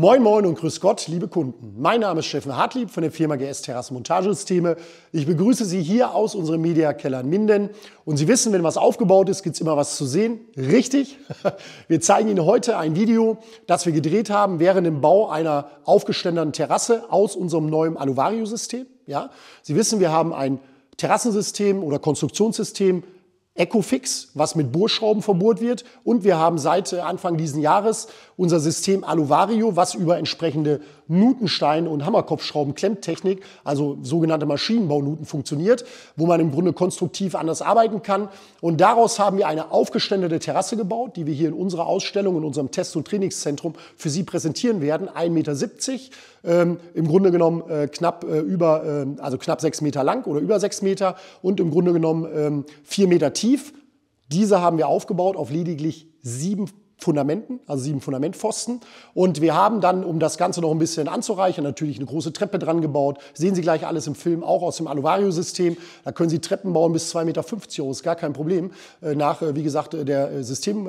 Moin Moin und Grüß Gott, liebe Kunden. Mein Name ist Steffen Hartlieb von der Firma GS Terrassen Montagesysteme. Ich begrüße Sie hier aus unserem Mediakeller in Minden. Und Sie wissen, wenn was aufgebaut ist, gibt es immer was zu sehen. Richtig. Wir zeigen Ihnen heute ein Video, das wir gedreht haben während dem Bau einer aufgeständerten Terrasse aus unserem neuen Aluvario-System. Ja? Sie wissen, wir haben ein Terrassensystem oder Konstruktionssystem Ecofix, was mit Bohrschrauben verbohrt wird. Und wir haben seit äh, Anfang dieses Jahres unser System Aluvario, was über entsprechende Nutensteine und Hammerkopfschrauben Klemmtechnik, also sogenannte Maschinenbaunuten funktioniert, wo man im Grunde konstruktiv anders arbeiten kann. Und daraus haben wir eine aufgeständete Terrasse gebaut, die wir hier in unserer Ausstellung, in unserem Test- und Trainingszentrum für Sie präsentieren werden. 1,70 Meter, ähm, im Grunde genommen äh, knapp äh, über, äh, also knapp 6 Meter lang oder über 6 Meter und im Grunde genommen ähm, 4 Meter tief. Diese haben wir aufgebaut auf lediglich sieben Fundamenten, also sieben Fundamentpfosten. Und wir haben dann, um das Ganze noch ein bisschen anzureichern, natürlich eine große Treppe dran gebaut. Sehen Sie gleich alles im Film, auch aus dem Aluvario-System. Da können Sie Treppen bauen bis 2,50 Meter hoch, ist gar kein Problem. Äh, nach, äh, wie gesagt, äh, der System,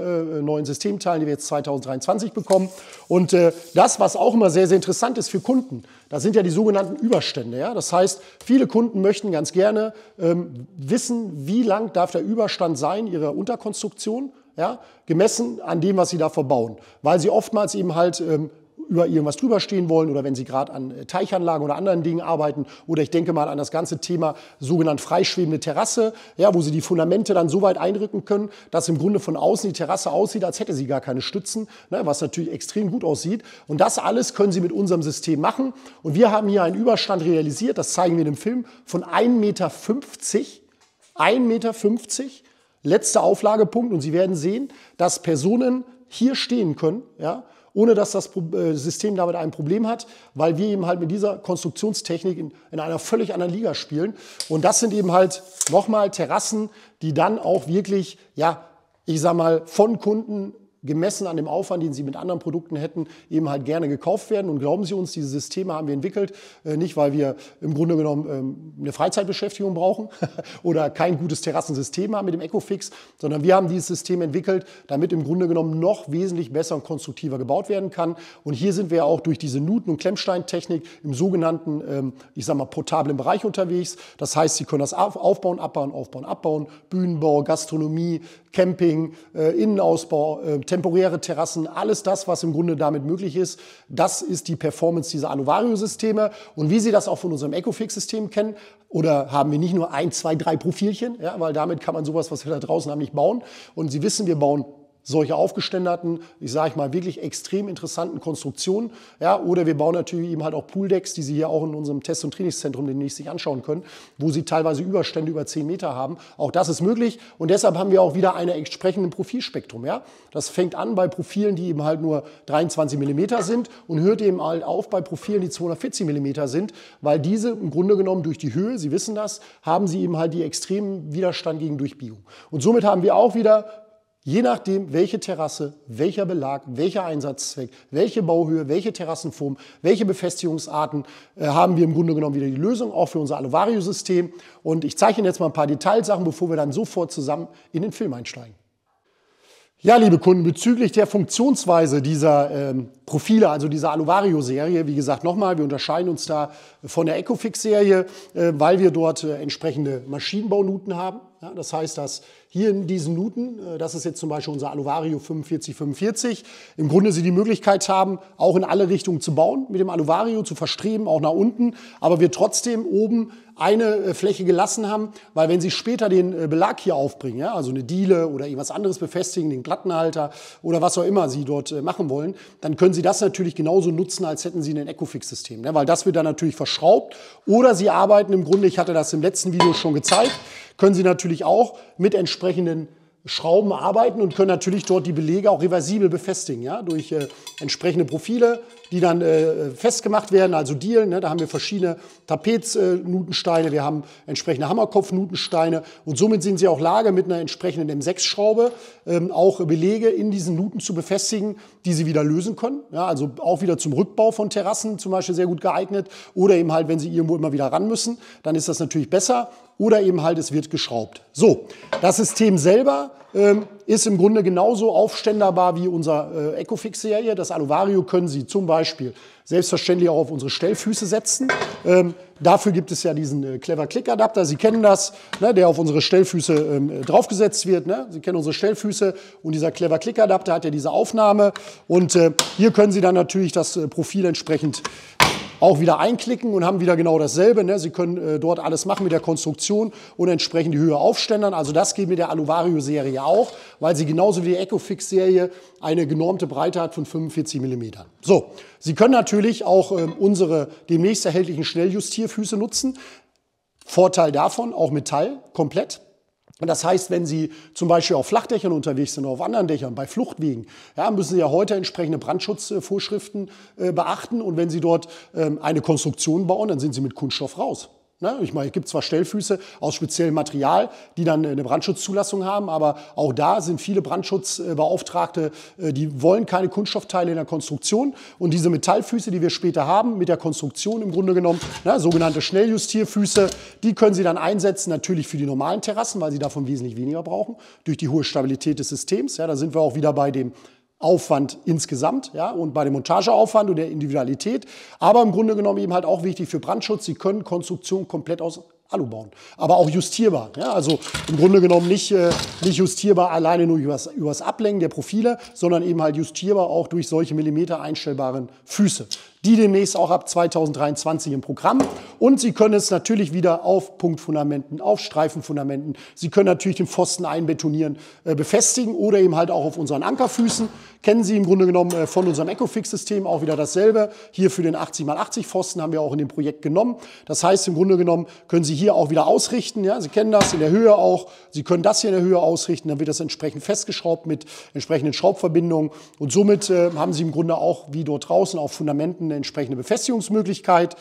neuen Systemteilen, die wir jetzt 2023 bekommen. Und das, was auch immer sehr, sehr interessant ist für Kunden, das sind ja die sogenannten Überstände. Ja? Das heißt, viele Kunden möchten ganz gerne ähm, wissen, wie lang darf der Überstand sein ihrer Unterkonstruktion ja, gemessen an dem, was sie da verbauen. Weil sie oftmals eben halt ähm, über irgendwas drüber stehen wollen oder wenn sie gerade an äh, Teichanlagen oder anderen Dingen arbeiten oder ich denke mal an das ganze Thema sogenannt freischwebende Terrasse, ja, wo sie die Fundamente dann so weit einrücken können, dass im Grunde von außen die Terrasse aussieht, als hätte sie gar keine Stützen, ne, was natürlich extrem gut aussieht. Und das alles können sie mit unserem System machen. Und wir haben hier einen Überstand realisiert, das zeigen wir in dem Film, von 1,50 Meter. 1,50 Meter letzte Auflagepunkt und Sie werden sehen, dass Personen hier stehen können, ja, ohne dass das äh, System damit ein Problem hat, weil wir eben halt mit dieser Konstruktionstechnik in, in einer völlig anderen Liga spielen. Und das sind eben halt nochmal Terrassen, die dann auch wirklich, ja, ich sag mal, von Kunden gemessen an dem Aufwand, den sie mit anderen Produkten hätten, eben halt gerne gekauft werden. Und glauben Sie uns, diese Systeme haben wir entwickelt, äh, nicht weil wir im Grunde genommen ähm, eine Freizeitbeschäftigung brauchen oder kein gutes Terrassensystem haben mit dem Ecofix, sondern wir haben dieses System entwickelt, damit im Grunde genommen noch wesentlich besser und konstruktiver gebaut werden kann. Und hier sind wir auch durch diese Nuten- und Klemmsteintechnik im sogenannten, ähm, ich sag mal, portablen Bereich unterwegs. Das heißt, Sie können das aufbauen, abbauen, aufbauen, abbauen, Bühnenbau, Gastronomie, Camping, äh, Innenausbau, äh, temporäre Terrassen, alles das, was im Grunde damit möglich ist, das ist die Performance dieser Anovario-Systeme. Und wie Sie das auch von unserem Ecofix-System kennen, oder haben wir nicht nur ein, zwei, drei Profilchen, ja, weil damit kann man sowas, was wir da draußen haben, nicht bauen. Und Sie wissen, wir bauen solche aufgeständerten, ich sage mal wirklich extrem interessanten Konstruktionen. Ja, oder wir bauen natürlich eben halt auch Pooldecks, die Sie hier auch in unserem Test- und Trainingszentrum demnächst sich anschauen können, wo Sie teilweise Überstände über 10 Meter haben. Auch das ist möglich und deshalb haben wir auch wieder ein entsprechendes Profilspektrum. Ja? Das fängt an bei Profilen, die eben halt nur 23 Millimeter sind und hört eben halt auf bei Profilen, die 240 Millimeter sind, weil diese im Grunde genommen durch die Höhe, Sie wissen das, haben Sie eben halt die extremen Widerstand gegen Durchbiegung. Und somit haben wir auch wieder Je nachdem, welche Terrasse, welcher Belag, welcher Einsatzzweck, welche Bauhöhe, welche Terrassenform, welche Befestigungsarten äh, haben wir im Grunde genommen wieder die Lösung, auch für unser alovario system Und ich zeige Ihnen jetzt mal ein paar Detailsachen, bevor wir dann sofort zusammen in den Film einsteigen. Ja, liebe Kunden, bezüglich der Funktionsweise dieser ähm, Profile, also dieser alovario serie wie gesagt, nochmal, wir unterscheiden uns da von der Ecofix-Serie, äh, weil wir dort äh, entsprechende Maschinenbaunuten haben. Ja, das heißt, dass hier in diesen Nuten, äh, das ist jetzt zum Beispiel unser Aluvario 4545, im Grunde Sie die Möglichkeit haben, auch in alle Richtungen zu bauen, mit dem Aluvario zu verstreben, auch nach unten, aber wir trotzdem oben eine äh, Fläche gelassen haben, weil wenn Sie später den äh, Belag hier aufbringen, ja, also eine Diele oder irgendwas anderes befestigen, den Glattenhalter oder was auch immer Sie dort äh, machen wollen, dann können Sie das natürlich genauso nutzen, als hätten Sie ein Ecofix-System, ne, weil das wird dann natürlich verschraubt oder Sie arbeiten im Grunde, ich hatte das im letzten Video schon gezeigt, können Sie natürlich auch mit entsprechenden Schrauben arbeiten und können natürlich dort die Belege auch reversibel befestigen, ja, durch äh, entsprechende Profile, die dann äh, festgemacht werden, also Dielen. Ne? Da haben wir verschiedene Tapetsnutensteine, äh, wir haben entsprechende Hammerkopfnutensteine und somit sind sie auch Lage mit einer entsprechenden M6-Schraube ähm, auch Belege in diesen Nuten zu befestigen, die sie wieder lösen können. Ja? Also auch wieder zum Rückbau von Terrassen zum Beispiel sehr gut geeignet oder eben halt, wenn sie irgendwo immer wieder ran müssen, dann ist das natürlich besser oder eben halt es wird geschraubt. So, das System selber ähm, ist im Grunde genauso aufständerbar wie unser äh, Ecofix Serie. Das Alovario können Sie zum Beispiel selbstverständlich auch auf unsere Stellfüße setzen. Ähm, dafür gibt es ja diesen äh, Clever Click Adapter. Sie kennen das, ne, der auf unsere Stellfüße ähm, äh, draufgesetzt wird. Ne? Sie kennen unsere Stellfüße und dieser Clever Click Adapter hat ja diese Aufnahme. Und äh, hier können Sie dann natürlich das äh, Profil entsprechend auch wieder einklicken und haben wieder genau dasselbe. Ne? Sie können äh, dort alles machen mit der Konstruktion und entsprechend die Höhe aufständern. Also das geht mit der Aluvario-Serie auch, weil sie genauso wie die Ecofix-Serie eine genormte Breite hat von 45 mm. So, Sie können natürlich auch ähm, unsere demnächst erhältlichen Schnelljustierfüße nutzen. Vorteil davon, auch Metall, komplett. Und das heißt, wenn Sie zum Beispiel auf Flachdächern unterwegs sind, auf anderen Dächern, bei Fluchtwegen, ja, müssen Sie ja heute entsprechende Brandschutzvorschriften äh, beachten. Und wenn Sie dort ähm, eine Konstruktion bauen, dann sind Sie mit Kunststoff raus. Ne? Ich meine, es gibt zwar Stellfüße aus speziellem Material, die dann äh, eine Brandschutzzulassung haben, aber auch da sind viele Brandschutzbeauftragte, äh, die wollen keine Kunststoffteile in der Konstruktion. Und diese Metallfüße, die wir später haben, mit der Konstruktion im Grunde genommen, ne, sogenannte Schnelljustierfüße, die können Sie dann einsetzen, natürlich für die normalen Terrassen, weil Sie davon wesentlich weniger brauchen, durch die hohe Stabilität des Systems. Ja, da sind wir auch wieder bei dem Aufwand insgesamt ja, und bei dem Montageaufwand und der Individualität. Aber im Grunde genommen eben halt auch wichtig für Brandschutz. Sie können Konstruktion komplett aus Alu bauen, aber auch justierbar. Ja, also im Grunde genommen nicht, äh, nicht justierbar alleine nur übers, übers Ablenken der Profile, sondern eben halt justierbar auch durch solche Millimeter einstellbaren Füße die demnächst auch ab 2023 im Programm. Und Sie können es natürlich wieder auf Punktfundamenten, auf Streifenfundamenten. Sie können natürlich den Pfosten einbetonieren, äh, befestigen oder eben halt auch auf unseren Ankerfüßen. Kennen Sie im Grunde genommen äh, von unserem Ecofix-System auch wieder dasselbe. Hier für den 80x80 Pfosten haben wir auch in dem Projekt genommen. Das heißt, im Grunde genommen können Sie hier auch wieder ausrichten. Ja? Sie kennen das in der Höhe auch. Sie können das hier in der Höhe ausrichten. Dann wird das entsprechend festgeschraubt mit entsprechenden Schraubverbindungen. Und somit äh, haben Sie im Grunde auch wie dort draußen auf Fundamenten eine entsprechende Befestigungsmöglichkeit.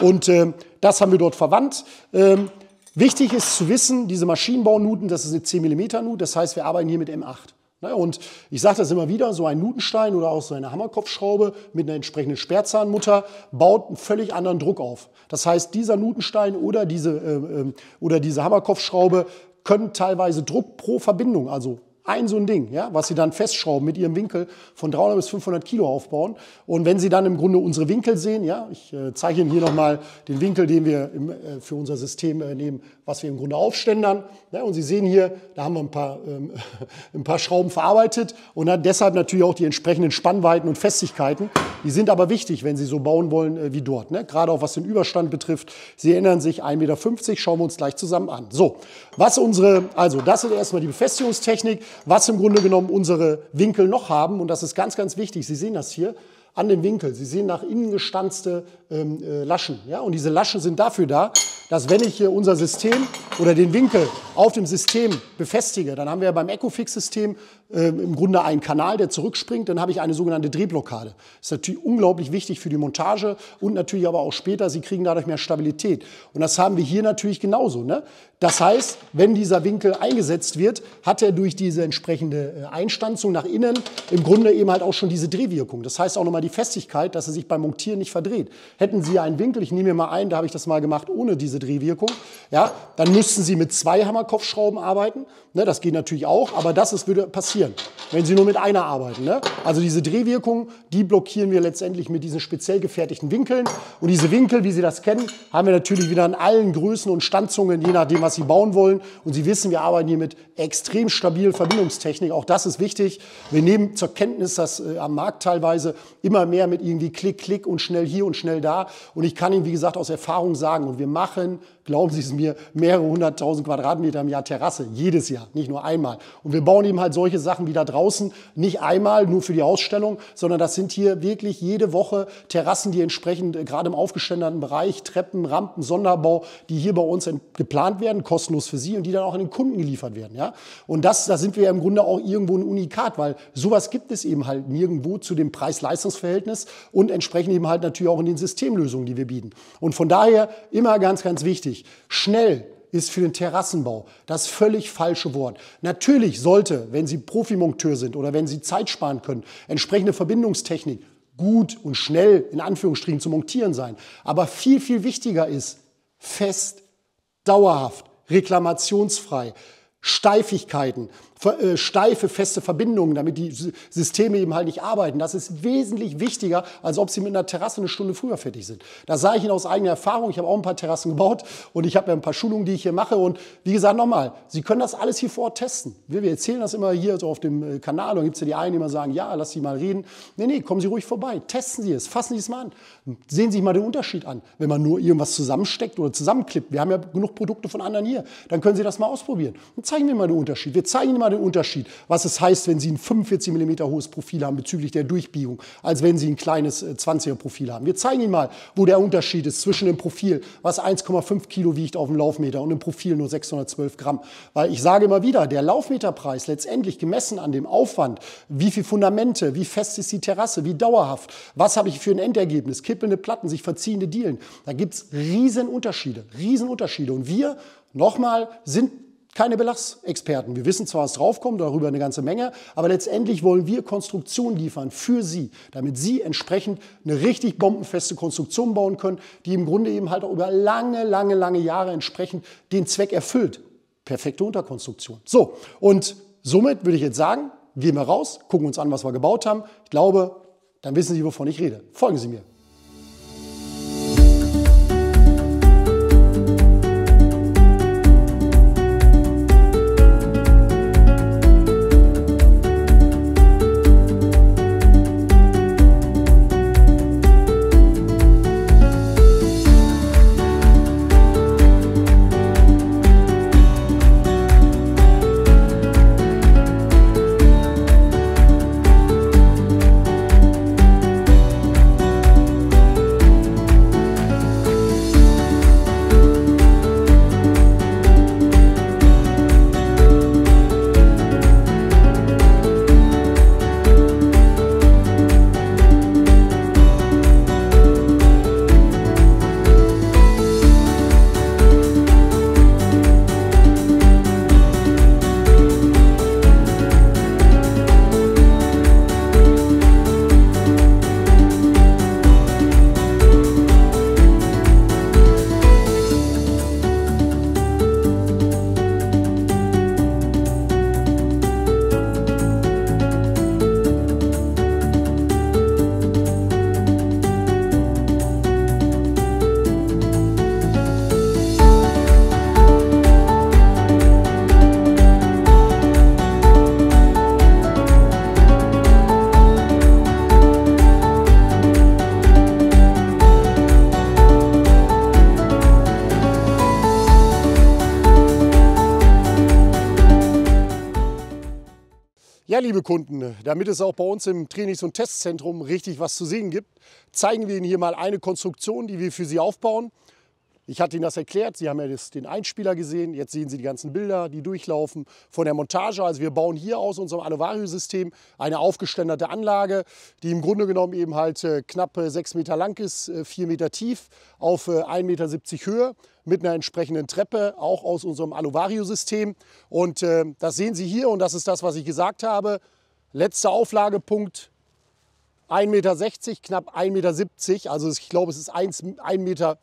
Und äh, das haben wir dort verwandt. Ähm, wichtig ist zu wissen, diese Maschinenbaunuten, das ist eine 10 mm Nut, das heißt, wir arbeiten hier mit M8. Ne, und ich sage das immer wieder, so ein Nutenstein oder auch so eine Hammerkopfschraube mit einer entsprechenden Sperrzahnmutter baut einen völlig anderen Druck auf. Das heißt, dieser Nutenstein oder diese, äh, ähm, oder diese Hammerkopfschraube können teilweise Druck pro Verbindung, also ein so ein Ding, ja, was sie dann festschrauben mit ihrem Winkel von 300 bis 500 Kilo aufbauen. Und wenn sie dann im Grunde unsere Winkel sehen, ja, ich äh, zeige Ihnen hier nochmal den Winkel, den wir im, äh, für unser System äh, nehmen, was wir im Grunde aufständern. Ne? Und Sie sehen hier, da haben wir ein paar, ähm, ein paar Schrauben verarbeitet und dann deshalb natürlich auch die entsprechenden Spannweiten und Festigkeiten. Die sind aber wichtig, wenn Sie so bauen wollen äh, wie dort. Ne? Gerade auch was den Überstand betrifft. Sie erinnern sich, 1,50 Meter, schauen wir uns gleich zusammen an. So, was unsere, also das ist erstmal die Befestigungstechnik was im Grunde genommen unsere Winkel noch haben. Und das ist ganz, ganz wichtig. Sie sehen das hier an dem Winkel. Sie sehen nach innen gestanzte ähm, äh, Laschen. Ja? Und diese Laschen sind dafür da, dass wenn ich hier unser System oder den Winkel auf dem System befestige, dann haben wir ja beim Ecofix-System ähm, im Grunde einen Kanal, der zurückspringt, dann habe ich eine sogenannte Drehblockade. Das ist natürlich unglaublich wichtig für die Montage und natürlich aber auch später, Sie kriegen dadurch mehr Stabilität. Und das haben wir hier natürlich genauso. Ne? Das heißt, wenn dieser Winkel eingesetzt wird, hat er durch diese entsprechende äh, Einstanzung nach innen im Grunde eben halt auch schon diese Drehwirkung. Das heißt auch nochmal die Festigkeit, dass er sich beim Montieren nicht verdreht. Hätten Sie einen Winkel, ich nehme mir mal einen, da habe ich das mal gemacht ohne diese Drehwirkung, ja, dann müssten Sie mit zwei Hammerkopfschrauben arbeiten. Ne, das geht natürlich auch, aber das ist, würde passieren blockieren, wenn Sie nur mit einer arbeiten. Ne? Also diese Drehwirkung, die blockieren wir letztendlich mit diesen speziell gefertigten Winkeln. Und diese Winkel, wie Sie das kennen, haben wir natürlich wieder in allen Größen und Standzungen, je nachdem, was Sie bauen wollen. Und Sie wissen, wir arbeiten hier mit extrem stabilen Verbindungstechnik. Auch das ist wichtig. Wir nehmen zur Kenntnis, dass äh, am Markt teilweise immer mehr mit irgendwie Klick, Klick und schnell hier und schnell da. Und ich kann Ihnen, wie gesagt, aus Erfahrung sagen, und wir machen glauben Sie es mir, mehrere hunderttausend Quadratmeter im Jahr Terrasse, jedes Jahr, nicht nur einmal. Und wir bauen eben halt solche Sachen wie da draußen, nicht einmal nur für die Ausstellung, sondern das sind hier wirklich jede Woche Terrassen, die entsprechend äh, gerade im aufgeständerten Bereich, Treppen, Rampen, Sonderbau, die hier bei uns geplant werden, kostenlos für Sie und die dann auch an den Kunden geliefert werden. Ja? Und das, da sind wir ja im Grunde auch irgendwo ein Unikat, weil sowas gibt es eben halt nirgendwo zu dem Preis-Leistungs-Verhältnis und entsprechend eben halt natürlich auch in den Systemlösungen, die wir bieten. Und von daher immer ganz, ganz wichtig, Schnell ist für den Terrassenbau das völlig falsche Wort. Natürlich sollte, wenn Sie Profimonteur sind oder wenn Sie Zeit sparen können, entsprechende Verbindungstechnik gut und schnell in Anführungsstrichen zu montieren sein. Aber viel, viel wichtiger ist fest, dauerhaft, reklamationsfrei, Steifigkeiten. Äh, steife, feste Verbindungen, damit die Systeme eben halt nicht arbeiten. Das ist wesentlich wichtiger, als ob sie mit einer Terrasse eine Stunde früher fertig sind. Das sage ich Ihnen aus eigener Erfahrung. Ich habe auch ein paar Terrassen gebaut und ich habe ja ein paar Schulungen, die ich hier mache. Und wie gesagt, nochmal, Sie können das alles hier vor Ort testen. Wir, erzählen das immer hier so auf dem äh, Kanal. Da gibt es ja die einen, die immer sagen, ja, lass Sie mal reden. Nee, nee, kommen Sie ruhig vorbei. Testen Sie es, fassen Sie es mal an. Sehen Sie sich mal den Unterschied an, wenn man nur irgendwas zusammensteckt oder zusammenklippt. Wir haben ja genug Produkte von anderen hier. Dann können Sie das mal ausprobieren. Dann zeigen wir mal den Unterschied. Wir zeigen Ihnen mal nochmal den Unterschied, was es heißt, wenn Sie ein 45 mm hohes Profil haben bezüglich der Durchbiegung, als wenn Sie ein kleines 20er äh, Profil haben. Wir zeigen Ihnen mal, wo der Unterschied ist zwischen dem Profil, was 1,5 Kilo wiegt auf dem Laufmeter und dem Profil nur 612 Gramm. Weil ich sage immer wieder, der Laufmeterpreis letztendlich gemessen an dem Aufwand, wie viele Fundamente, wie fest ist die Terrasse, wie dauerhaft, was habe ich für ein Endergebnis, kippelnde Platten, sich verziehende Dielen, da gibt es riesen Unterschiede, riesen Unterschiede. Und wir, nochmal, sind keine Belachsexperten. Wir wissen zwar, was draufkommt, darüber eine ganze Menge, aber letztendlich wollen wir Konstruktion liefern für Sie, damit Sie entsprechend eine richtig bombenfeste Konstruktion bauen können, die im Grunde eben halt auch über lange, lange, lange Jahre entsprechend den Zweck erfüllt. Perfekte Unterkonstruktion. So, und somit würde ich jetzt sagen, gehen wir raus, gucken uns an, was wir gebaut haben. Ich glaube, dann wissen Sie, wovon ich rede. Folgen Sie mir. liebe Kunden, damit es auch bei uns im Trainings- und Testzentrum richtig was zu sehen gibt, zeigen wir Ihnen hier mal eine Konstruktion, die wir für Sie aufbauen. Ich hatte Ihnen das erklärt, Sie haben ja das, den Einspieler gesehen, jetzt sehen Sie die ganzen Bilder, die durchlaufen von der Montage. Also wir bauen hier aus unserem alovario system eine aufgeständerte Anlage, die im Grunde genommen eben halt äh, knapp 6 äh, Meter lang ist, 4 äh, Meter tief, auf äh, 1,70 Meter Höhe mit einer entsprechenden Treppe, auch aus unserem alovario system Und äh, das sehen Sie hier und das ist das, was ich gesagt habe. Letzter Auflagepunkt, 1,60 Meter, knapp 1,70 Meter. Also ich glaube, es ist 1,65 Meter.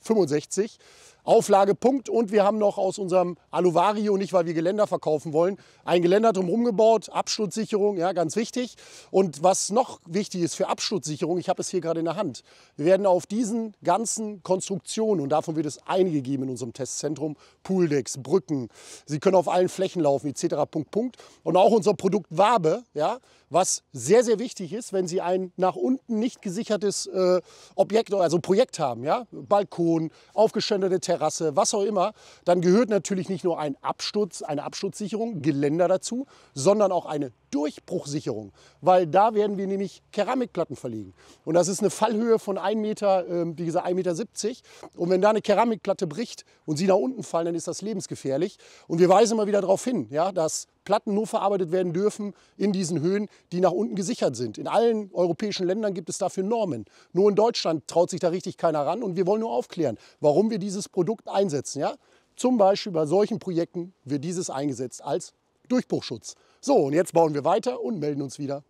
Auflagepunkt und wir haben noch aus unserem Aluvario, nicht weil wir Geländer verkaufen wollen, ein Geländer drumherum gebaut, Absturzsicherung, ja ganz wichtig. Und was noch wichtig ist für Absturzsicherung, ich habe es hier gerade in der Hand, wir werden auf diesen ganzen Konstruktionen, und davon wird es einige geben in unserem Testzentrum, Pooldecks, Brücken, sie können auf allen Flächen laufen etc. Punkt, Punkt. Und auch unser Produkt Wabe, ja, was sehr, sehr wichtig ist, wenn Sie ein nach unten nicht gesichertes äh, Objekt, also Projekt haben, ja? Balkon, aufgeschönderte Terrasse, was auch immer, dann gehört natürlich nicht nur ein Absturz, eine Absturzsicherung, Geländer dazu, sondern auch eine Durchbruchsicherung, weil da werden wir nämlich Keramikplatten verlegen. Und das ist eine Fallhöhe von 1 Meter, ähm, wie gesagt 1,70 Meter. Und wenn da eine Keramikplatte bricht und sie nach unten fallen, dann ist das lebensgefährlich. Und wir weisen immer wieder darauf hin, ja, dass Platten nur verarbeitet werden dürfen in diesen Höhen, die nach unten gesichert sind. In allen europäischen Ländern gibt es dafür Normen. Nur in Deutschland traut sich da richtig keiner ran. Und wir wollen nur aufklären, warum wir dieses Produkt einsetzen. Ja? Zum Beispiel bei solchen Projekten wird dieses eingesetzt als Durchbruchschutz. So, und jetzt bauen wir weiter und melden uns wieder.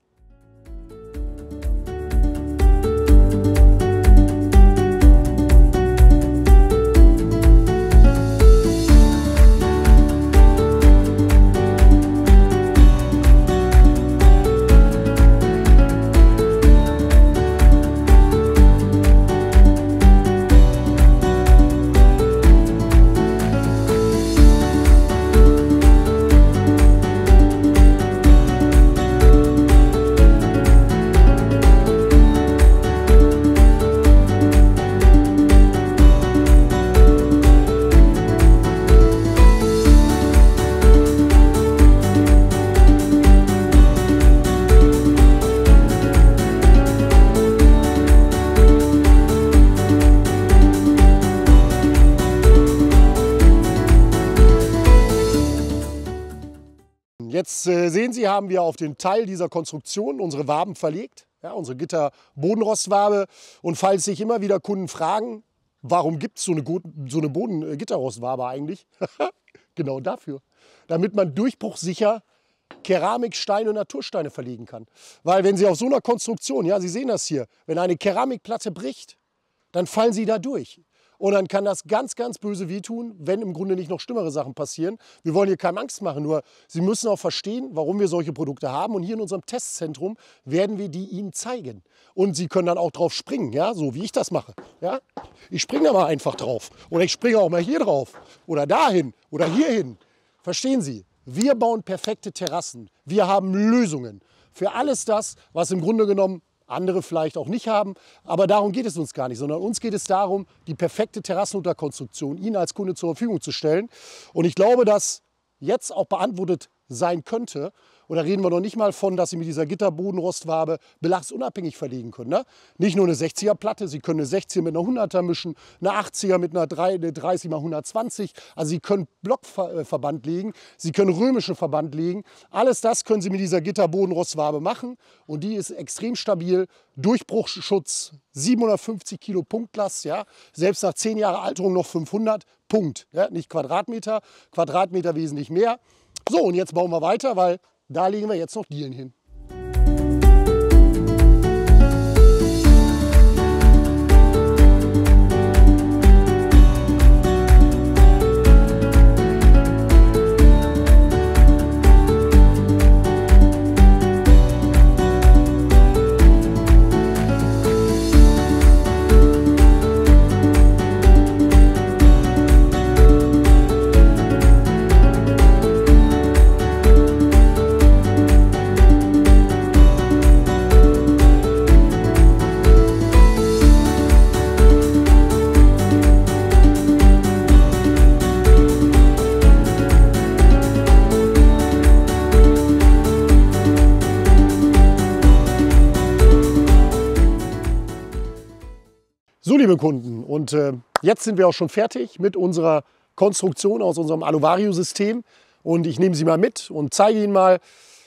haben wir auf den Teil dieser Konstruktion unsere Waben verlegt, ja, unsere Gitter-Bodenrostwabe. Und falls sich immer wieder Kunden fragen, warum gibt es so eine, so eine boden äh, eigentlich? genau dafür. Damit man durchbruchsicher Keramiksteine und Natursteine verlegen kann. Weil wenn Sie auf so einer Konstruktion, ja, Sie sehen das hier, wenn eine Keramikplatte bricht, dann fallen Sie da durch. Und dann kann das ganz, ganz böse wehtun, wenn im Grunde nicht noch schlimmere Sachen passieren. Wir wollen hier keine Angst machen, nur Sie müssen auch verstehen, warum wir solche Produkte haben. Und hier in unserem Testzentrum werden wir die Ihnen zeigen. Und Sie können dann auch drauf springen, ja, so wie ich das mache. Ja? Ich springe da mal einfach drauf. Oder ich springe auch mal hier drauf. Oder dahin. Oder hierhin. Verstehen Sie? Wir bauen perfekte Terrassen. Wir haben Lösungen für alles das, was im Grunde genommen andere vielleicht auch nicht haben. Aber darum geht es uns gar nicht, sondern uns geht es darum, die perfekte Terrassenunterkonstruktion Ihnen als Kunde zur Verfügung zu stellen. Und ich glaube, dass jetzt auch beantwortet sein könnte, und da reden wir noch nicht mal von, dass Sie mit dieser Gitterbodenrostwabe belagsunabhängig verlegen können. Ne? Nicht nur eine 60er Platte, Sie können eine 60er mit einer 100er mischen, eine 80er mit einer 30 mal 120. Also Sie können Blockverband legen, Sie können römische Verband legen. Alles das können Sie mit dieser Gitterbodenrostwabe machen. Und die ist extrem stabil, Durchbruchschutz 750 Kilo Punktlast, ja, selbst nach 10 Jahren Alterung noch 500, Punkt. Ja, nicht Quadratmeter, Quadratmeter wesentlich mehr. So, und jetzt bauen wir weiter, weil da legen wir jetzt noch Dielen hin. liebe Kunden, und äh, jetzt sind wir auch schon fertig mit unserer Konstruktion aus unserem Aluvario-System. Und ich nehme Sie mal mit und zeige Ihnen mal,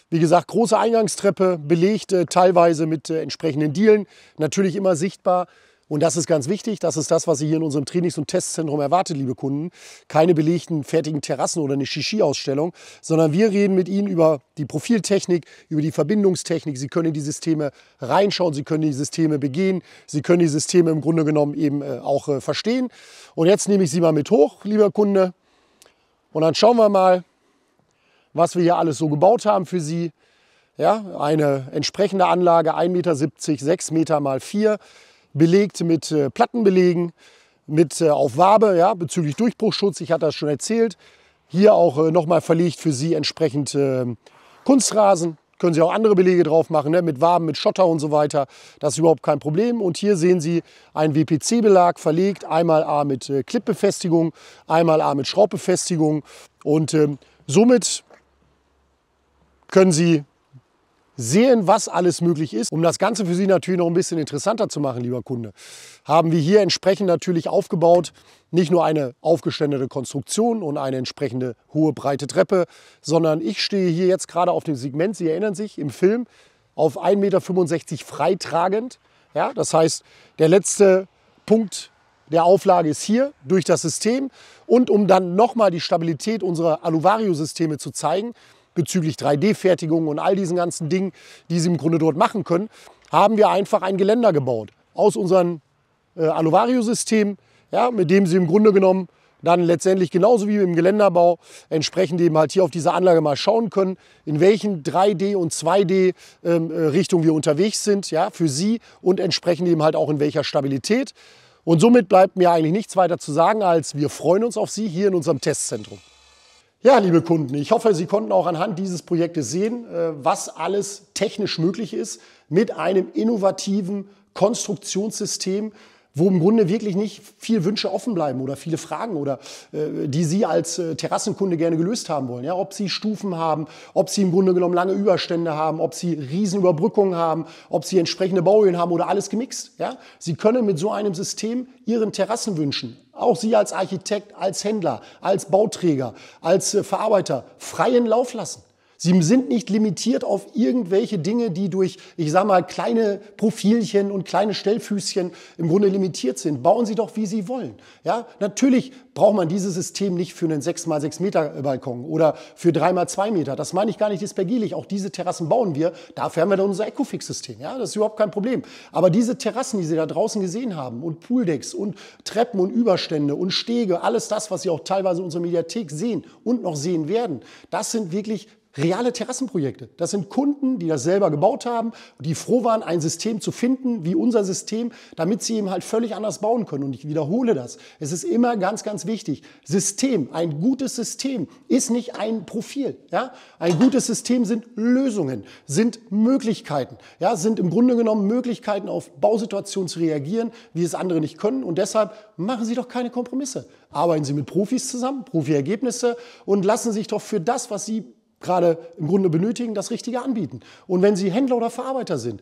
wie gesagt, große Eingangstreppe, belegt äh, teilweise mit äh, entsprechenden Dielen, natürlich immer sichtbar. Und das ist ganz wichtig. Das ist das, was Sie hier in unserem Trainings- und Testzentrum erwartet, liebe Kunden. Keine belegten, fertigen Terrassen oder eine Shishi-Ausstellung, sondern wir reden mit Ihnen über die Profiltechnik, über die Verbindungstechnik. Sie können in die Systeme reinschauen, Sie können die Systeme begehen, Sie können die Systeme im Grunde genommen eben äh, auch äh, verstehen. Und jetzt nehme ich Sie mal mit hoch, lieber Kunde. Und dann schauen wir mal, was wir hier alles so gebaut haben für Sie. Ja, eine entsprechende Anlage, 1,70 Meter, 6 Meter mal 4 belegt mit äh, Plattenbelegen, mit äh, auf Wabe ja, bezüglich Durchbruchschutz. Ich hatte das schon erzählt. Hier auch äh, nochmal verlegt für Sie entsprechend ähm, Kunstrasen. Können Sie auch andere Belege drauf machen, ne? mit Waben, mit Schotter und so weiter. Das ist überhaupt kein Problem. Und hier sehen Sie einen WPC-Belag verlegt. Einmal A mit äh, Clipbefestigung, einmal A mit Schraubbefestigung. Und ähm, somit können Sie sehen, was alles möglich ist. Um das Ganze für Sie natürlich noch ein bisschen interessanter zu machen, lieber Kunde, haben wir hier entsprechend natürlich aufgebaut, nicht nur eine aufgeständete Konstruktion und eine entsprechende hohe, breite Treppe, sondern ich stehe hier jetzt gerade auf dem Segment, Sie erinnern sich, im Film, auf 1,65 Meter freitragend. Ja, das heißt, der letzte Punkt der Auflage ist hier durch das System. Und um dann nochmal die Stabilität unserer Aluvario-Systeme zu zeigen, bezüglich 3D-Fertigung und all diesen ganzen Dingen, die sie im Grunde dort machen können, haben wir einfach ein Geländer gebaut aus unserem äh, Aluvario-System, ja, mit dem sie im Grunde genommen dann letztendlich genauso wie im Geländerbau entsprechend eben halt hier auf dieser Anlage mal schauen können, in welchen 3D- und 2D-Richtungen ähm, äh, wir unterwegs sind, ja, für sie und entsprechend eben halt auch in welcher Stabilität. Und somit bleibt mir eigentlich nichts weiter zu sagen, als wir freuen uns auf Sie hier in unserem Testzentrum. Ja, liebe Kunden, ich hoffe, Sie konnten auch anhand dieses Projektes sehen, äh, was alles technisch möglich ist mit einem innovativen Konstruktionssystem, wo im Grunde wirklich nicht viel Wünsche offen bleiben oder viele Fragen oder äh, die Sie als äh, Terrassenkunde gerne gelöst haben wollen. Ja? Ob Sie Stufen haben, ob Sie im Grunde genommen lange Überstände haben, ob Sie Riesenüberbrückungen haben, ob Sie entsprechende Bauhöhen haben oder alles gemixt. Ja? Sie können mit so einem System Ihren Terrassenwünschen auch Sie als Architekt, als Händler, als Bauträger, als äh, Verarbeiter freien Lauf lassen. Sie sind nicht limitiert auf irgendwelche Dinge, die durch, ich sag mal, kleine Profilchen und kleine Stellfüßchen im Grunde limitiert sind. Bauen Sie doch, wie Sie wollen. Ja, natürlich braucht man dieses System nicht für einen 6x6 Meter Balkon oder für 3x2 Meter. Das meine ich gar nicht dispergierlich. Auch diese Terrassen bauen wir. Dafür haben wir dann unser Ecofix-System. Ja, das ist überhaupt kein Problem. Aber diese Terrassen, die Sie da draußen gesehen haben und Pooldecks und Treppen und Überstände und Stege, alles das, was Sie auch teilweise in unserer Mediathek sehen und noch sehen werden, das sind wirklich reale Terrassenprojekte. Das sind Kunden, die das selber gebaut haben, die froh waren, ein System zu finden, wie unser System, damit sie eben halt völlig anders bauen können. Und ich wiederhole das. Es ist immer ganz, ganz wichtig. System, ein gutes System ist nicht ein Profil. Ja? Ein gutes System sind Lösungen, sind Möglichkeiten. Ja? Sind im Grunde genommen Möglichkeiten, auf Bausituationen zu reagieren, wie es andere nicht können. Und deshalb machen Sie doch keine Kompromisse. Arbeiten Sie mit Profis zusammen, Profi-Ergebnisse und lassen sich doch für das, was Sie gerade im Grunde benötigen, das Richtige anbieten. Und wenn Sie Händler oder Verarbeiter sind,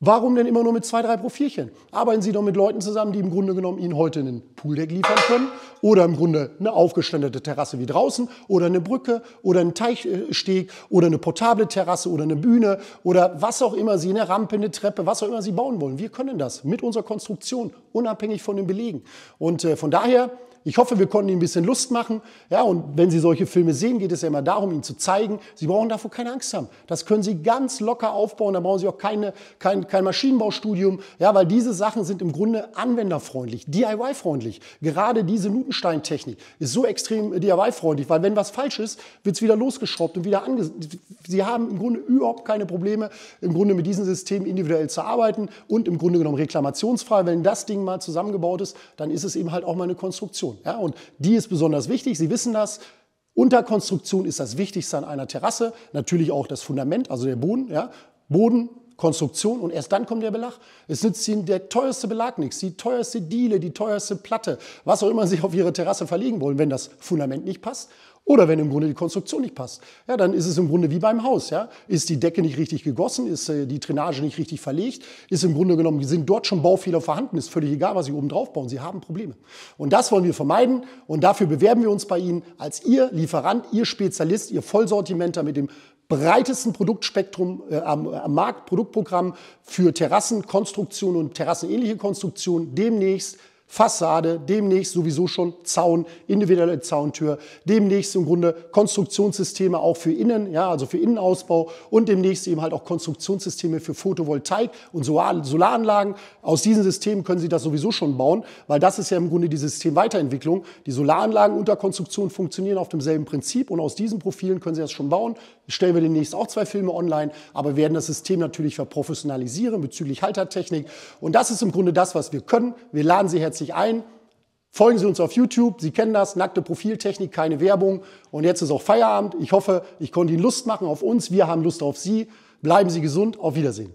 warum denn immer nur mit zwei, drei Profilchen? Arbeiten Sie doch mit Leuten zusammen, die im Grunde genommen Ihnen heute einen Pooldeck liefern können oder im Grunde eine aufgeständerte Terrasse wie draußen oder eine Brücke oder einen Teichsteg oder eine portable Terrasse oder eine Bühne oder was auch immer Sie, eine Rampe, eine Treppe, was auch immer Sie bauen wollen. Wir können das mit unserer Konstruktion, unabhängig von den Belegen. Und äh, von daher ich hoffe, wir konnten Ihnen ein bisschen Lust machen. Ja, und wenn Sie solche Filme sehen, geht es ja immer darum, Ihnen zu zeigen, Sie brauchen davor keine Angst haben. Das können Sie ganz locker aufbauen. Da brauchen Sie auch keine, kein, kein Maschinenbaustudium. Ja, weil diese Sachen sind im Grunde anwenderfreundlich, DIY-freundlich. Gerade diese Nutensteintechnik ist so extrem DIY-freundlich, weil wenn was falsch ist, wird es wieder losgeschraubt und wieder ange... Sie haben im Grunde überhaupt keine Probleme, im Grunde mit diesem System individuell zu arbeiten und im Grunde genommen reklamationsfrei. Wenn das Ding mal zusammengebaut ist, dann ist es eben halt auch mal eine Konstruktion. Konstruktion. Ja, und die ist besonders wichtig. Sie wissen das. Unterkonstruktion ist das Wichtigste an einer Terrasse. Natürlich auch das Fundament, also der Boden. Ja. Boden, Konstruktion und erst dann kommt der Belag. Es nützt Ihnen der teuerste Belag nichts, die teuerste Diele, die teuerste Platte, was auch immer Sie auf Ihre Terrasse verlegen wollen, wenn das Fundament nicht passt. Oder wenn im Grunde die Konstruktion nicht passt, ja, dann ist es im Grunde wie beim Haus. Ja? Ist die Decke nicht richtig gegossen, ist äh, die Drainage nicht richtig verlegt, ist im Grunde genommen, sind dort schon Baufehler vorhanden, ist völlig egal, was Sie oben drauf bauen, Sie haben Probleme. Und das wollen wir vermeiden und dafür bewerben wir uns bei Ihnen als Ihr Lieferant, Ihr Spezialist, Ihr Vollsortimenter mit dem breitesten Produktspektrum äh, am, äh, am, Markt, Produktprogramm für Terrassenkonstruktion und terrassenähnliche Konstruktion demnächst Fassade, demnächst sowieso schon Zaun, individuelle Zauntür, demnächst im Grunde Konstruktionssysteme auch für Innen, ja, also für Innenausbau und demnächst eben halt auch Konstruktionssysteme für Photovoltaik und Solaranlagen. Aus diesen Systemen können Sie das sowieso schon bauen, weil das ist ja im Grunde die Systemweiterentwicklung. Die Solaranlagen unter Konstruktion funktionieren auf demselben Prinzip und aus diesen Profilen können Sie das schon bauen. Stellen wir demnächst auch zwei Filme online, aber werden das System natürlich verprofessionalisieren bezüglich Haltertechnik. Und das ist im Grunde das, was wir können. Wir laden Sie herzlich sich ein. Folgen Sie uns auf YouTube. Sie kennen das. Nackte Profiltechnik, keine Werbung. Und jetzt ist auch Feierabend. Ich hoffe, ich konnte Ihnen Lust machen auf uns. Wir haben Lust auf Sie. Bleiben Sie gesund. Auf Wiedersehen.